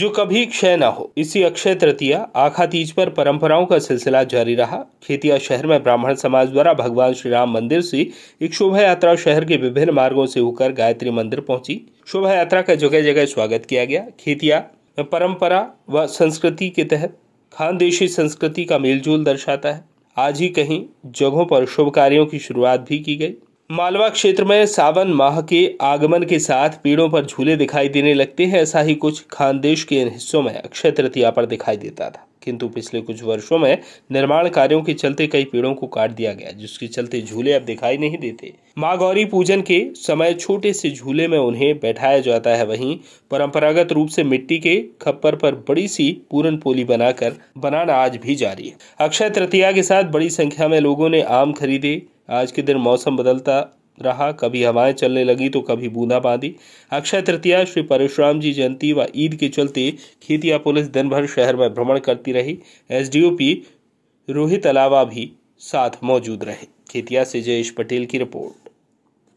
जो कभी क्षय न हो इसी अक्षय तृतीया आखा तीज पर परंपराओं का सिलसिला जारी रहा खेतिया शहर में ब्राह्मण समाज द्वारा भगवान श्री राम मंदिर से एक शोभा यात्रा शहर के विभिन्न मार्गों से होकर गायत्री मंदिर पहुंची शोभा यात्रा का जगह जगह स्वागत किया गया खेतिया परंपरा व संस्कृति के तहत खानदेशी संस्कृति का मेलजोल दर्शाता है आज ही कहीं जगहों पर शुभ कार्यों की शुरुआत भी की गई मालवा क्षेत्र में सावन माह के आगमन के साथ पेड़ों पर झूले दिखाई देने लगते हैं ऐसा ही कुछ खानदेश के इन हिस्सों में अक्षय तृतीया पर दिखाई देता था किंतु पिछले कुछ वर्षों में निर्माण कार्यों के चलते कई पेड़ों को काट दिया गया जिसके चलते झूले अब दिखाई नहीं देते माँ गौरी पूजन के समय छोटे से झूले में उन्हें बैठाया जाता है वहीं परंपरागत रूप से मिट्टी के खप्पर पर बड़ी सी पूरन पोली बनाकर बनाना आज भी जारी है अक्षय तृतीया के साथ बड़ी संख्या में लोगों ने आम खरीदे आज के दिन मौसम बदलता रहा कभी हवाएं चलने लगी तो कभी बूंदा बांदी अक्षय तृतीया श्री परशुराम जी जयंती व ईद के चलते खेतिया पुलिस दिन भर शहर में भ्रमण करती रही एसडीओपी रोहित अलावा भी साथ मौजूद रहे खेतिया से जयेश पटेल की रिपोर्ट